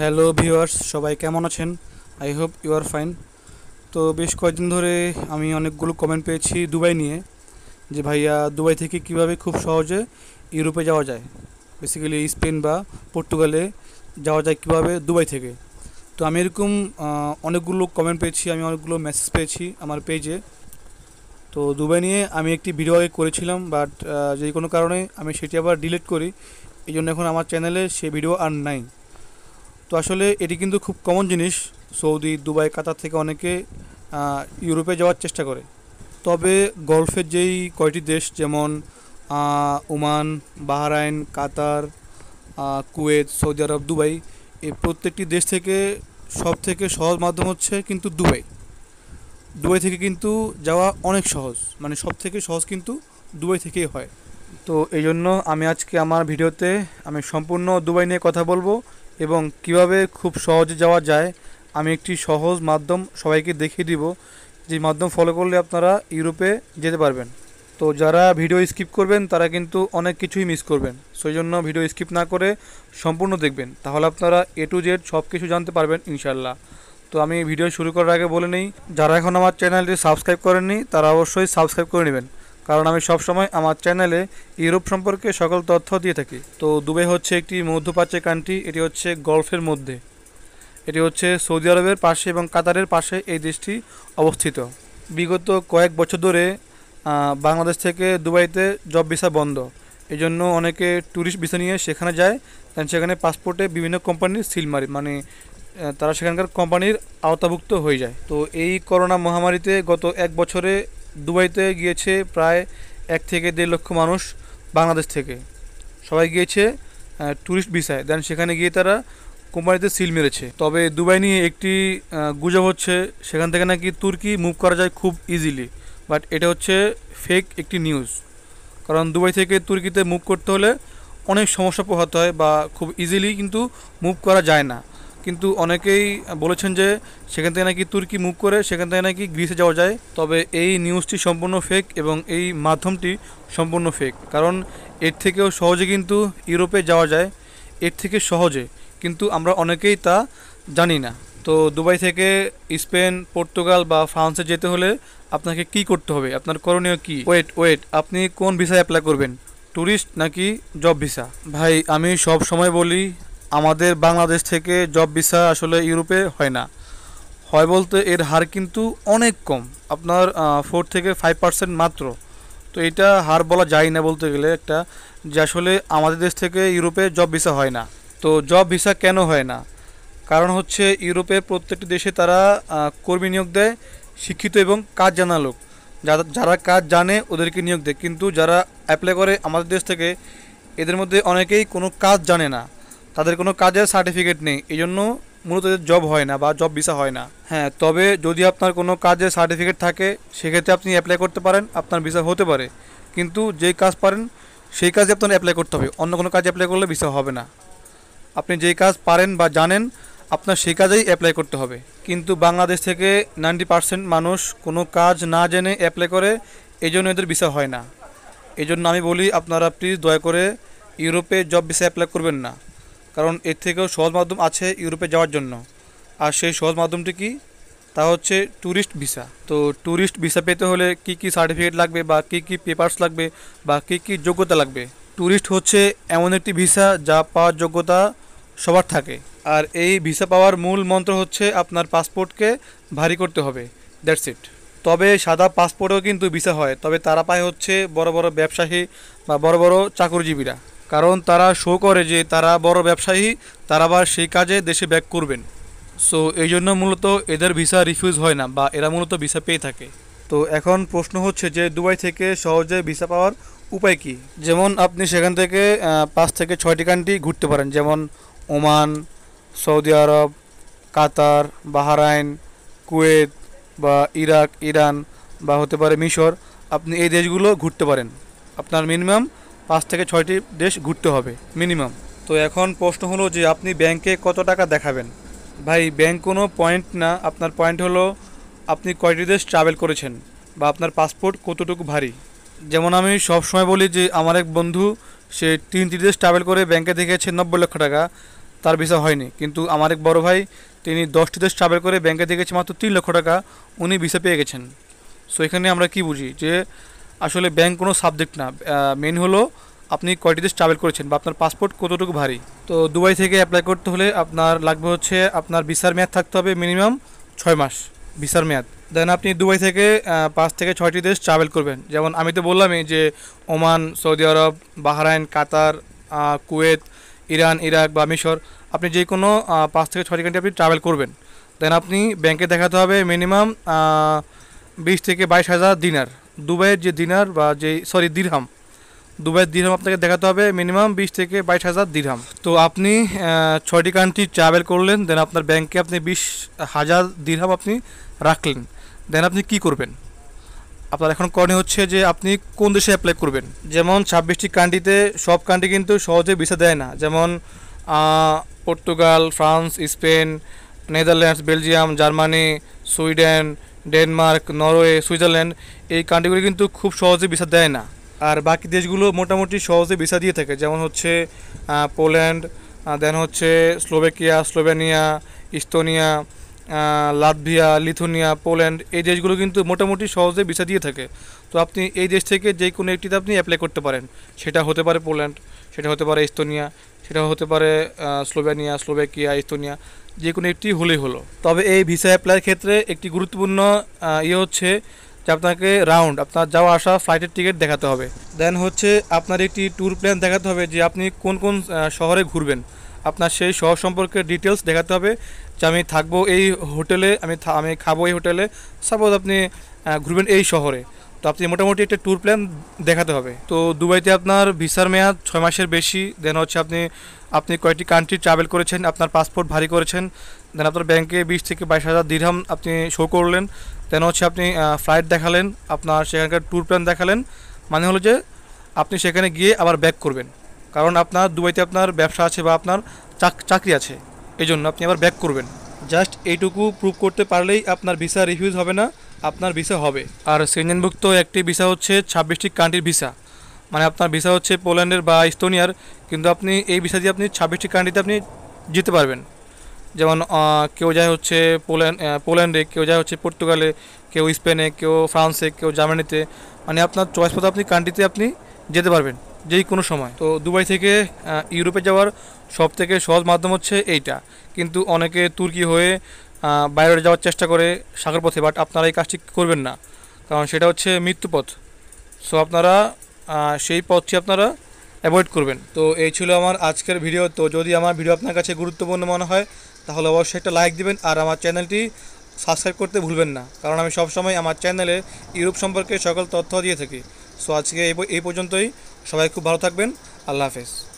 hello viewers সবাই কেমন আছেন I hope you are fine তো বেশ কয়েকদিন ধরে আমি অনেকগুলো কমেন্ট পেয়েছি দুবাই নিয়ে যে ভাইয়া দুবাই থেকে কিভাবে খুব সহজে ইউরোপে যাওয়া যায় বেসিক্যালি স্পেন বা পর্তুগালে যাওয়া যায় কিভাবে দুবাই থেকে তো আমি এরকম অনেকগুলো কমেন্ট পেয়েছি আমি অনেকগুলো মেসেজ পেয়েছি আমার পেজে তো দুবাই নিয়ে আমি একটি ভিডিও আগে করেছিলাম বাট যে কোনো কারণে আমি সেটি আবার ডিলিট করি এই জন্য এখন আমার চ্যানেলে সে ভিডিও আর নাই তো আসলে এটি কিন্তু খুব কমন জিনিস সৌদি দুবাই কাতার থেকে অনেকে ইউরোপে যাওয়ার চেষ্টা করে তবে গলফের যেই কয়টি দেশ যেমন Oman Bahrain Qatar Kuwait Saudi Arab Dubai এই প্রত্যেকটি দেশ থেকে সব থেকে সহজ মাধ্যম হচ্ছে কিন্তু দুবাই দুবাই থেকে কিন্তু যাওয়া অনেক সহজ মানে সব থেকে সহজ কিন্তু দুবাই থেকেই হয় তো এই জন্য আমি আজকে আমার ভিডিওতে আমি সম্পূর্ণ দুবাই নিয়ে কথা বলবো এবং কিভাবে খুব সহজে যাওয়া যায় আমি একটি সহজ মাধ্যম সবাইকে দেখিয়ে দিব যে মাধ্যম ফলো করলে আপনারা ইউরোপে যেতে পারবেন তো যারা ভিডিও স্কিপ করবেন তারা কিন্তু অনেক কিছুই মিস করবেন সেই জন্য ভিডিও স্কিপ না করে সম্পূর্ণ দেখবেন তাহলে আপনারা এ টু জেড সব কিছু জানতে পারবেন ইনশাল্লাহ তো আমি ভিডিও শুরু করার আগে বলে নিই যারা এখন আমার চ্যানেলটি সাবস্ক্রাইব করেননি তারা অবশ্যই সাবস্ক্রাইব করে নেবেন কারণ আমি সবসময় আমার চ্যানেলে ইউরোপ সম্পর্কে সকল তথ্য দিয়ে থাকি তো দুবাই হচ্ছে একটি মধ্যপ্রাচ্যের কান্ট্রি এটি হচ্ছে গলফের মধ্যে এটি হচ্ছে সৌদি আরবের পাশে এবং কাতারের পাশে এই দেশটি অবস্থিত বিগত কয়েক বছর ধরে বাংলাদেশ থেকে দুবাইতে জব ভিসা বন্ধ এই জন্য অনেকে ট্যুরিস্ট ভিসা নিয়ে সেখানে যায় সেখানে পাসপোর্টে বিভিন্ন কোম্পানির সিল মারে মানে তারা সেখানকার কোম্পানির আওতাভুক্ত হয়ে যায় তো এই করোনা মহামারীতে গত এক বছরে দুবাইতে গিয়েছে প্রায় এক থেকে দেড় লক্ষ মানুষ বাংলাদেশ থেকে সবাই গিয়েছে ট্যুরিস্ট ভিসায় দেন সেখানে গিয়ে তারা কোম্পানিতে সিল মেরেছে তবে দুবাই নিয়ে একটি গুজব হচ্ছে সেখান থেকে নাকি তুর্কি মুভ করা যায় খুব ইজিলি বাট এটা হচ্ছে ফেক একটি নিউজ কারণ দুবাই থেকে তুর্কিতে মুভ করতে হলে অনেক সমস্যা পোহাতে হয় বা খুব ইজিলি কিন্তু মুভ করা যায় না কিন্তু অনেকেই বলেছেন যে সেখান থেকে নাকি তুর্কি মুখ করে সেখান থেকে নাকি গ্রিসে যাওয়া যায় তবে এই নিউজটি সম্পূর্ণ ফেক এবং এই মাধ্যমটি সম্পূর্ণ ফেক কারণ এর থেকেও সহজে কিন্তু ইউরোপে যাওয়া যায় এর থেকে সহজে কিন্তু আমরা অনেকেই তা জানি না তো দুবাই থেকে স্পেন পর্তুগাল বা ফ্রান্সে যেতে হলে আপনাকে কি করতে হবে আপনার করণীয় কি ওয়েট ওয়েট আপনি কোন ভিসায় অ্যাপ্লাই করবেন ট্যুরিস্ট নাকি জব ভিসা ভাই আমি সব সময় বলি আমাদের বাংলাদেশ থেকে জব ভিসা আসলে ইউরোপে হয় না হয় বলতে এর হার কিন্তু অনেক কম আপনার ফোর থেকে ফাইভ পার্সেন্ট মাত্র তো এটা হার বলা যায় না বলতে গেলে একটা যে আসলে আমাদের দেশ থেকে ইউরোপে জব ভিসা হয় না তো জব ভিসা কেন হয় না কারণ হচ্ছে ইউরোপের প্রত্যেকটি দেশে তারা কর্মী নিয়োগ দেয় শিক্ষিত এবং কাজ জানা লোক যারা যারা কাজ জানে ওদেরকে নিয়োগ দেয় কিন্তু যারা অ্যাপ্লাই করে আমাদের দেশ থেকে এদের মধ্যে অনেকেই কোনো কাজ জানে না তাদের কোনো কাজের সার্টিফিকেট নেই এই জন্য মূলত জব হয় না বা জব ভিসা হয় না হ্যাঁ তবে যদি আপনার কোনো কাজের সার্টিফিকেট থাকে সেক্ষেত্রে আপনি অ্যাপ্লাই করতে পারেন আপনার ভিসা হতে পারে কিন্তু যেই কাজ পারেন সেই কাজে আপনার অ্যাপ্লাই করতে হবে অন্য কোনো কাজে অ্যাপ্লাই করলে ভিসা হবে না আপনি যেই কাজ পারেন বা জানেন আপনার সেই কাজেই অ্যাপ্লাই করতে হবে কিন্তু বাংলাদেশ থেকে নাইনটি পার্সেন্ট মানুষ কোনো কাজ না জেনে অ্যাপ্লাই করে এই জন্য এদের ভিসা হয় না এই জন্য আমি বলি আপনারা প্লিজ দয়া করে ইউরোপে জব ভিসা অ্যাপ্লাই করবেন না কারণ এর থেকেও সহজ মাধ্যম আছে ইউরোপে যাওয়ার জন্য আর সেই সহজ মাধ্যমটি কি তা হচ্ছে ট্যুরিস্ট ভিসা তো ট্যুরিস্ট ভিসা পেতে হলে কি কি সার্টিফিকেট লাগবে বা কি কি পেপার্স লাগবে বা কি কি যোগ্যতা লাগবে ট্যুরিস্ট হচ্ছে এমন একটি ভিসা যা পাওয়ার যোগ্যতা সবার থাকে আর এই ভিসা পাওয়ার মূল মন্ত্র হচ্ছে আপনার পাসপোর্টকে ভারী করতে হবে দ্যাটস ইট তবে সাদা পাসপোর্টেও কিন্তু ভিসা হয় তবে তারা পায় হচ্ছে বড় বড় ব্যবসায়ী বা বড় বড় চাকরিজীবীরা কারণ তারা শো করে যে তারা বড় ব্যবসায়ী তারা আবার সেই কাজে দেশে ব্যাক করবেন সো এই জন্য মূলত এদের ভিসা রিফিউজ হয় না বা এরা মূলত ভিসা পেয়ে থাকে তো এখন প্রশ্ন হচ্ছে যে দুবাই থেকে সহজে ভিসা পাওয়ার উপায় কি যেমন আপনি সেখান থেকে পাঁচ থেকে ছয়টি কান্ট্রি ঘুরতে পারেন যেমন Oman Saudi Arab Qatar Bahrain Kuwait বা ইরাক ইরান বা হতে পারে মিশর আপনি এই দেশগুলো ঘুরতে পারেন আপনার মিনিমাম পাঁচ থেকে ছয়টি দেশ ঘুরতে হবে মিনিমাম তো এখন প্রশ্ন হলো যে আপনি ব্যাংকে কত টাকা দেখাবেন ভাই ব্যাংক কোনো পয়েন্ট না আপনার পয়েন্ট হলো আপনি কয়টি দেশ ট্রাভেল করেছেন বা আপনার পাসপোর্ট কতটুকু ভারী যেমন আমি সব সময় বলি যে আমার এক বন্ধু সে তিনটি দেশ ট্রাভেল করে ব্যাংকে দেখিয়েছে নব্বই লক্ষ টাকা তার ভিসা হয়নি কিন্তু আমার এক বড় ভাই তিনি দশটি দেশ ট্রাভেল করে ব্যাংকে দেখেছে মাত্র তিন লক্ষ টাকা উনি ভিসা পেয়ে গেছেন সো এখানে আমরা কি বুঝি যে আসলে ব্যাংক কোনো সাবজেক্ট না মেন হলো আপনি কয়টি দেশ ট্রাভেল করেছেন বা আপনার পাসপোর্ট কতটুকু ভারী তো দুবাই থেকে অ্যাপ্লাই করতে হলে আপনার লাগবে হচ্ছে আপনার ভিসার মেয়াদ থাকতে হবে মিনিমাম ছয় মাস ভিসার মেয়াদ দেন আপনি দুবাই থেকে পাঁচ থেকে ছয়টি দেশ ট্রাভেল করবেন যেমন আমি তো বললামই যে Oman Saudi Arab Bahrain Qatar Kuwait Iran Iraq বা মিশর আপনি যে কোনো পাঁচ থেকে ছয়টি কান্ট্রি আপনি ট্রাভেল করবেন দেন আপনি ব্যাংকে দেখাতে হবে মিনিমাম বিশ থেকে বাইশ হাজার দিনার দুবাইয়ের যে দিনার বা যে সরি দিরহাম দুবাইয়ের দিরহাম আপনাকে দেখাতে হবে মিনিমাম বিশ থেকে বাইশ হাজার দিরহাম তো আপনি ছয়টি কান্ট্রি ট্রাভেল করলেন দেন আপনার ব্যাংকে আপনি বিশ হাজার দিরহাম আপনি রাখলেন দেন আপনি কি করবেন আপনার এখন করণীয় হচ্ছে যে আপনি কোন দেশে অ্যাপ্লাই করবেন যেমন ছাব্বিশটি কান্ট্রিতে সব কান্ট্রি কিন্তু সহজে ভিসা দেয় না যেমন Portugal France Spain Netherlands Belgium Germany Sweden Denmark Norway Switzerland এই কান্ট্রিগুলি কিন্তু খুব সহজে ভিসা দেয় না আর বাকি দেশগুলো মোটামুটি সহজে ভিসা দিয়ে থাকে যেমন হচ্ছে পোল্যান্ড দেন হচ্ছে Slovakia Slovenia Estonia Latvia Lithuania Poland এই দেশগুলো কিন্তু মোটামুটি সহজে ভিসা দিয়ে থাকে তো আপনি এই দেশ থেকে যে কোনো একটিতে আপনি অ্যাপ্লাই করতে পারেন সেটা হতে পারে পোল্যান্ড সেটা হতে পারে ইস্তোনিয়া সেটা হতে পারে স্লোভেনিয়া স্লোভেকিয়া ইস্তোনিয়া যে কোনো একটি হলেই হলো তবে এই ভিসা অ্যাপ্লাইয়ের ক্ষেত্রে একটি গুরুত্বপূর্ণ ইয়ে হচ্ছে যে আপনাকে রাউন্ড আপনার যাওয়া আসা ফ্লাইটের টিকিট দেখাতে হবে দেন হচ্ছে আপনার একটি ট্যুর প্ল্যান দেখাতে হবে যে আপনি কোন কোন শহরে ঘুরবেন আপনার সেই শহর সম্পর্কে ডিটেলস দেখাতে হবে যে আমি থাকবো এই হোটেলে আমি আমি খাবো এই হোটেলে সাপোজ আপনি ঘুরবেন এই শহরে তো আপনি মোটামুটি একটা ট্যুর প্ল্যান দেখাতে হবে তো দুবাইতে আপনার ভিসার মেয়াদ ছয় মাসের বেশি দেন হচ্ছে আপনি আপনি কয়েকটি কান্ট্রি ট্রাভেল করেছেন আপনার পাসপোর্ট ভারী করেছেন দেন আপনার ব্যাংকে বিশ থেকে বাইশ হাজার দিরহাম আপনি শো করলেন দেন হচ্ছে আপনি ফ্লাইট দেখালেন আপনার সেখানকার ট্যুর প্ল্যান দেখালেন মানে হলো যে আপনি সেখানে গিয়ে আবার ব্যাক করবেন কারণ আপনার দুবাইতে আপনার ব্যবসা আছে বা আপনার চাকরি আছে এই জন্য আপনি আবার ব্যাক করবেন জাস্ট এইটুকু প্রুভ করতে পারলেই আপনার ভিসা রিফিউজ হবে না আপনার ভিসা হবে আর সেনজেনভুক্ত একটি ভিসা হচ্ছে ছাব্বিশটি কান্ট্রির ভিসা মানে আপনার ভিসা হচ্ছে পোল্যান্ডের বা ইস্তোনিয়ার কিন্তু আপনি এই ভিসা দিয়ে আপনি ছাব্বিশটি কান্ট্রিতে আপনি যেতে পারবেন যেমন কেউ যায় হচ্ছে পোল্যান্ড পোল্যান্ডে কেউ যায় হচ্ছে পর্তুগালে কেউ স্পেনে কেউ ফ্রান্সে কেউ জার্মানিতে মানে আপনার চয়েস মতো আপনি কান্ট্রিতে আপনি যেতে পারবেন যেই কোনো সময় তো দুবাই থেকে ইউরোপে যাওয়ার সব থেকে সহজ মাধ্যম হচ্ছে এইটা কিন্তু অনেকে তুর্কি হয়ে বাইরে যাওয়ার চেষ্টা করে সাগর পথে বাট আপনারা এই কাজটি করবেন না কারণ সেটা হচ্ছে মৃত্যুপথ সো আপনারা সেই পথটি আপনারা অ্যাভয়েড করবেন তো এই ছিল আমার আজকের ভিডিও তো যদি আমার ভিডিও আপনার কাছে গুরুত্বপূর্ণ মনে হয় তাহলে অবশ্যই একটা লাইক দিবেন আর আমার চ্যানেলটি সাবস্ক্রাইব করতে ভুলবেন না কারণ আমি সবসময় আমার চ্যানেলে ইউরোপ সম্পর্কে সকল তথ্য দিয়ে থাকি সো আজকে এই পর্যন্তই সবাই খুব ভালো থাকবেন আল্লাহ হাফেজ